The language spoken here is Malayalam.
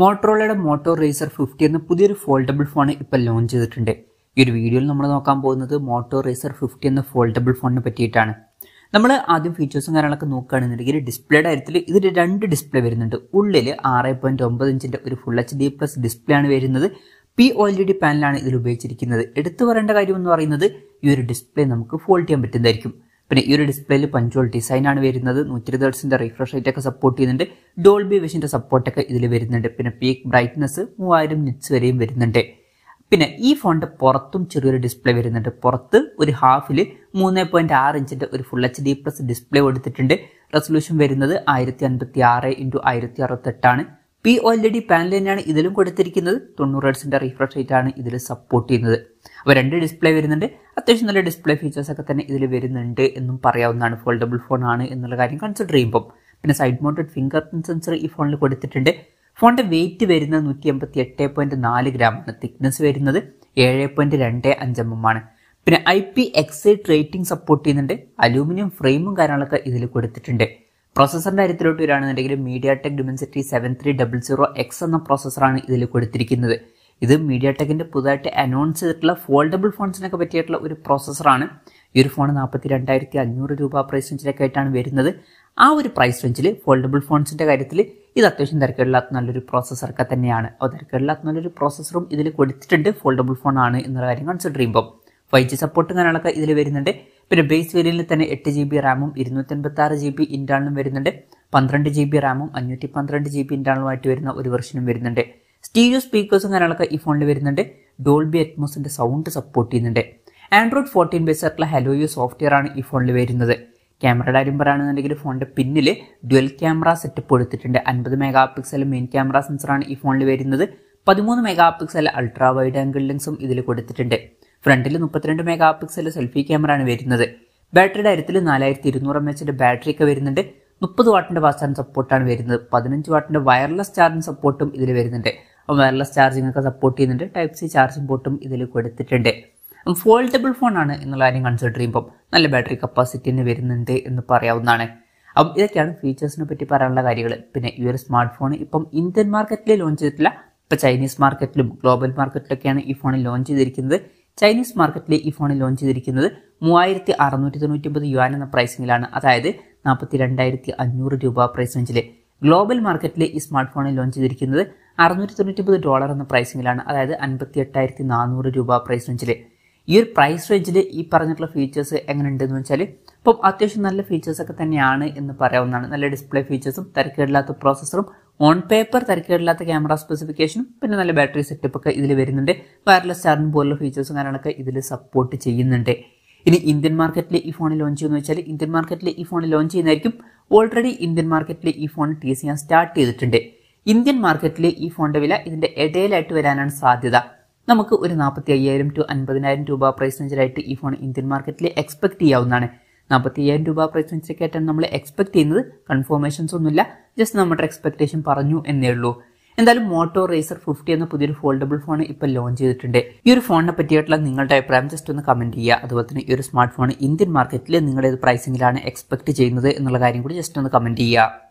മോട്ടറോളയുടെ മോട്ടോർ റേസർ ഫിഫ്റ്റി എന്ന പുതിയൊരു ഫോൾഡബിൾ ഫോൺ ഇപ്പോൾ ലോഞ്ച് ചെയ്തിട്ടുണ്ട് ഈ ഒരു വീഡിയോയിൽ നമ്മൾ നോക്കാൻ പോകുന്നത് മോട്ടോർ റേസർ ഫിഫ്റ്റി എന്ന ഫോൾഡബിൾ ഫോണിനെ പറ്റിയിട്ടാണ് നമ്മൾ ആദ്യം ഫീച്ചേഴ്സും കാര്യങ്ങളൊക്കെ നോക്കുകയാണെന്നുണ്ടെങ്കിൽ ഡിസ്പ്ലേയുടെ കാര്യത്തിൽ ഇതിൽ രണ്ട് ഡിസ്പ്ലേ വരുന്നുണ്ട് ഉള്ളിൽ ആറ് പോയിൻറ്റ് ഒമ്പത് ഇഞ്ചിൻ്റെ ഒരു full H D plus display ആണ് വരുന്നത് പി ഒ എൽ ഡി പാനലാണ് ഇതിൽ ഉപയോഗിച്ചിരിക്കുന്നത് എടുത്തു പറയേണ്ട കാര്യം എന്ന് പറയുന്നത് ഈ ഒരു ഡിസ്പ്ലേ നമുക്ക് ഫോൾഡ് ചെയ്യാൻ പറ്റുന്നതായിരിക്കും പിന്നെ ഈ ഒരു ഡിസ്പ്ലേയിൽ പഞ്ച്വൽ ഡിസൈനാണ് വരുന്നത് നൂറ്റി ഇരുപത് ഹെർട്സിൻ്റെ റിഫ്രഷ് റേറ്റ് ഒക്കെ സപ്പോർട്ട് ചെയ്യുന്നുണ്ട് ഡോൾബി വിഷൻ്റെ സപ്പോർട്ടൊക്കെ ഇതിൽ വരുന്നുണ്ട് പിന്നെ പീക്ക് ബ്രൈറ്റ്നസ് മൂവായിരം നിറ്റ്സ് വരെയും വരുന്നുണ്ട് പിന്നെ ഈ ഫോണിന്റെ പുറത്തും ചെറിയൊരു ഡിസ്പ്ലേ വരുന്നുണ്ട് പുറത്ത് ഒരു ഹാഫിൽ മൂന്ന് പോയിന്റ് ആറ് ഇഞ്ചിന്റെ ഒരു full H D plus display കൊടുത്തിട്ടുണ്ട് റെസൊല്യൂഷൻ വരുന്നത് ആയിരത്തി അൻപത്തി ആറ് ഇൻറ്റു ആയിരത്തി അറുപത്തെട്ടാണ് പി ഓൾറെഡി പാനൽ തന്നെയാണ് ഇതിലും കൊടുത്തിരിക്കുന്നത് തൊണ്ണൂറ് ഹെഡ്സിൻ്റെ റീഫ്രഷ് റേറ്റ് ആണ് ഇതിൽ സപ്പോർട്ട് ചെയ്യുന്നത് അപ്പോൾ രണ്ട് ഡിസ്പ്ലേ വരുന്നുണ്ട് അത്യാവശ്യം നല്ല ഡിസ്പ്ലേ ഫീച്ചേഴ്സ് ഒക്കെ തന്നെ ഇതിൽ വരുന്നുണ്ട് എന്നും പറയാവുന്നതാണ് ഫോൾഡബിൾ ഫോൺ ആണ് എന്നുള്ള കാര്യം കൺസിഡർ ചെയ്യുമ്പം പിന്നെ side mounted fingerprint sensor ഈ ഫോണിൽ കൊടുത്തിട്ടുണ്ട് ഫോണിൻ്റെ വെയിറ്റ് വരുന്നത് നൂറ്റി എൺപത്തി എട്ട് പോയിൻറ്റ് നാല് ഗ്രാമാണ് തിക്നെസ് വരുന്നത് ഏഴ് പോയിൻറ്റ് രണ്ട് അഞ്ച് എം എം ആണ് പിന്നെ ഐ പി എക്സൈറ്റ് റേറ്റിംഗ് സപ്പോർട്ട് ചെയ്യുന്നുണ്ട് അലൂമിനിയം ഫ്രെയിമും കാര്യങ്ങളൊക്കെ ഇതിൽ കൊടുത്തിട്ടുണ്ട് പ്രോസസറിന്റെ കാര്യത്തിലോട്ട് വരികയാണെന്നുണ്ടെങ്കിൽ MediaTek Dimensity seven three double zero X എന്ന പ്രോസസ്സറാണ് ഇതിൽ കൊടുത്തിരിക്കുന്നത് ഇത് മീഡിയ ടെക്കിൻ്റെ പുതുതായിട്ട് അനൗൺസ് ചെയ്തിട്ടുള്ള ഫോൾഡബിൾ ഫോൺസിനൊക്കെ പറ്റിയിട്ടുള്ള ഒരു പ്രോസസ്സറാണ് ഈ ഒരു ഫോൺ നാൽപ്പത്തി രണ്ടായിരത്തി അഞ്ഞൂറ് രൂപ പ്രൈസ് റേഞ്ചിലൊക്കെ ആയിട്ടാണ് വരുന്നത് ആ ഒരു പ്രൈസ് റേഞ്ചിൽ ഫോൾഡബിൾ ഫോൺസിൻ്റെ കാര്യത്തിൽ ഇത് അത്യാവശ്യം തിരക്കേടില്ലാത്ത നല്ലൊരു പ്രോസസ്സറൊക്കെ തന്നെയാണ് അപ്പോൾ തിരക്കേടില്ലാത്ത നല്ലൊരു പ്രോസസ്സറും ഇതിൽ കൊടുത്തിട്ടുണ്ട് ഫോൾഡബിൾ ഫോൺ ആണ് എന്നുള്ള കാര്യം കൺസിഡർ ചെയ്യുമ്പോൾ ഫൈവ് ജി സപ്പോർട്ടും കാര്യങ്ങളൊക്കെ ഇതിൽ വരുന്നുണ്ട് പിന്നെ ബേസ് വേരിയലിൽ തന്നെ എട്ട് ജി ബി റാമും അൻപത്തി ആറ് ജി ബി ഇൻറ്റേണലും വരുന്നുണ്ട് പന്ത്രണ്ട് ജി ബി റാമും അഞ്ഞൂറ്റി പന്ത്രണ്ട് ജി ബി ഇൻറ്റേണലുമായിട്ട് വരുന്ന ഒരു വെർഷനും വരുന്നുണ്ട് സ്റ്റീരിയോ സ്പീക്കേഴ്സും കാര്യങ്ങളൊക്കെ ഈ ഫോണിൽ വരുന്നുണ്ട് ഡോൾബി അറ്റ്മോസിന്റെ സൗണ്ട് സപ്പോർട്ട് ചെയ്യുന്നുണ്ട് ആൻഡ്രോയിഡ് ഫോർട്ടീൻ ബേസ് ആയിട്ടുള്ള യു സോഫ്റ്റ്വെയർ ആണ് ഈ ഫോണിൽ വരുന്നത് ക്യാമറ കാര്യം പറയുകയാണെന്നുണ്ടെങ്കിൽ ഫോണിന്റെ പിന്നിൽ ഡ്വൽ ക്യാമറ സെറ്റപ്പ് കൊടുത്തിട്ടുണ്ട് അൻപത് മെഗാ പിക്സൽ മെയിൻ ക്യാമറ സെൻസറാണ് ഈ ഫോണിൽ വരുന്നത് പതിമൂന്ന് megapixel ultra wide angle ലെൻസും ഇതിൽ കൊടുത്തിട്ടുണ്ട് ഫ്രണ്ടിൽ മുപ്പത്തിരണ്ട് മെഗാ പിക്സൽ സെൽഫി ആണ് വരുന്നത് ബാറ്ററിയുടെ കാര്യത്തിൽ നാലായിരത്തി ഇരുന്നൂറ് എം എച്ചിൻ്റെ ബാറ്ററി ഒക്കെ വരുന്നുണ്ട് മുപ്പത് വാട്ടിൻ്റെ ഫാസ്റ്റ് ചാർജിംഗ് സപ്പോർട്ടാണ് വരുന്നത് പതിനഞ്ച് വാട്ടിൻ്റെ വയർലെസ് ചാർജിങ് സപ്പോർട്ടും ഇതിൽ വരുന്നുണ്ട് വയർലെസ് ചാർജിങ് ഒക്കെ സപ്പോർട്ട് ചെയ്യുന്നുണ്ട് ടൈപ്പ് സി ചാർജിംഗ് പോർട്ടും ഇതിൽ കൊടുത്തിട്ടുണ്ട് ഫോൾഡബിൾ ആണ് എന്നുള്ള കാര്യം കൺസിഡർ ചെയ്യുമ്പോൾ നല്ല ബാറ്ററി കപ്പാസിറ്റി തന്നെ വരുന്നുണ്ട് എന്ന് പറയാവുന്നതാണ് അപ്പം ഇതൊക്കെയാണ് ഫീച്ചേഴ്സിനെ പറ്റി പറയാനുള്ള കാര്യങ്ങൾ പിന്നെ ഈ ഒരു സ്മാർട്ട് ഫോൺ ഇപ്പം ഇന്ത്യൻ മാർക്കറ്റിൽ ലോഞ്ച് ചെയ്തിട്ടില്ല ഇപ്പം ചൈനീസ് മാർക്കറ്റിലും ഗ്ലോബൽ മാർക്കറ്റിലൊക്കെയാണ് ഈ ഫോൺ ലോഞ്ച് ചെയ്തിരിക്കുന്നത് ചൈനീസ് മാർക്കറ്റിലെ ഈ ഫോണിൽ ലോഞ്ച് ചെയ്തിരിക്കുന്നത് മൂവായിരത്തി അറുന്നൂറ്റി തൊണ്ണൂറ്റി ഒമ്പത് യുവാൻ എന്ന പ്രൈസിംഗിലാണ് അതായത് നാൽപ്പത്തി രണ്ടായിരത്തി അഞ്ഞൂറ് രൂപ പ്രൈസ് റേഞ്ചിൽ ഗ്ലോബൽ മാർക്കറ്റിലെ ഈ സ്മാർട്ട് ഫോണിൽ ലോഞ്ച് ചെയ്തിരിക്കുന്നത് അറുന്നൂറ്റി തൊണ്ണൂറ്റി ഡോളർ എന്ന പ്രൈസിംഗിലാണ് അതായത് അൻപത്തി എട്ടായിരത്തി നാനൂറ് രൂപ പ്രൈസ് റേഞ്ചിൽ ഈ ഒരു പ്രൈസ് റേഞ്ചിൽ ഈ പറഞ്ഞിട്ടുള്ള ഫീച്ചേഴ്സ് എങ്ങനെ ഉണ്ടെന്ന് വെച്ചാൽ ഇപ്പം അത്യാവശ്യം നല്ല ഫീച്ചേഴ്സൊക്കെ തന്നെയാണ് എന്ന് പറയാവുന്നതാണ് നല്ല ഡിസ്പ്ലേ ഫീച്ചേഴ്സും തിരക്കേടില്ലാത്ത പ്രോസസ്സറും ഓൺ പേപ്പർ തിരക്കേടില്ലാത്ത ക്യാമറ സ്പെസിഫിക്കേഷനും പിന്നെ നല്ല ബാറ്ററി സെറ്റപ്പ് ഒക്കെ ഇതിൽ വരുന്നുണ്ട് വയർലെസ് ചാർജിംഗ് പോലുള്ള ഫീച്ചേഴ്സും കാര്യങ്ങളൊക്കെ ഇതിൽ സപ്പോർട്ട് ചെയ്യുന്നുണ്ട് ഇനി ഇന്ത്യൻ മാർക്കറ്റിൽ ഈ ഫോൺ ലോഞ്ച് ചെയ്യുമെന്ന് വെച്ചാൽ ഇന്ത്യൻ മാർക്കറ്റിൽ ഈ ഫോൺ ലോഞ്ച് ചെയ്യുന്നതായിരിക്കും ഓൾറെഡി ഇന്ത്യൻ മാർക്കറ്റിൽ ഈ ഫോൺ സി ഞാൻ സ്റ്റാർട്ട് ചെയ്തിട്ടുണ്ട് ഇന്ത്യൻ മാർക്കറ്റിൽ ഈ ഫോണിന്റെ വില ഇതിന്റെ ഇടയിലായിട്ട് വരാനാണ് സാധ്യത നമുക്ക് ഒരു നാൽപ്പത്തി അയ്യായിരം ടു അൻപതിനായിരം രൂപ പ്രൈസ് റേഞ്ചിലായിട്ട് ഈ ഫോൺ ഇന്ത്യൻ മാർക്കറ്റിൽ എക്സ്പെക്ട് ചെയ്യാവുന്നതാണ് നാൽപ്പത്തി അയ്യായിരം രൂപ പ്രൈസ് റേഞ്ചിൽ നമ്മൾ എക്സ്പെക്ട് ചെയ്യുന്നത് കൺഫോമേഷൻസ് ഒന്നുമില്ല ജസ്റ്റ് നമ്മുടെ എക്സ്പെക്ടേഷൻ പറഞ്ഞു എന്നേ ഉള്ളൂ എന്തായാലും മോട്ടോ റേസർ ഫിഫ്റ്റി എന്ന പുതിയൊരു ഫോൾഡബിൾ ഫോൺ ഇപ്പോൾ ലോഞ്ച് ചെയ്തിട്ടുണ്ട് ഈ ഒരു ഫോണിനെ പറ്റിയിട്ടുള്ള നിങ്ങളുടെ അഭിപ്രായം ജസ്റ്റ് ഒന്ന് കമന്റ് ചെയ്യുക അതുപോലെ തന്നെ ഈ ഒരു സ്മാർട്ട് ഫോൺ ഇന്ത്യൻ മാർക്കറ്റിൽ നിങ്ങളുടെ പ്രൈസിംഗിലാണ് എക്സ്പെക്ട് ചെയ്യുന്നത് എന്നുള്ള കാര്യം കൂടി ജസ്റ്റ് ഒന്ന് കമന്റ് ചെയ്യുക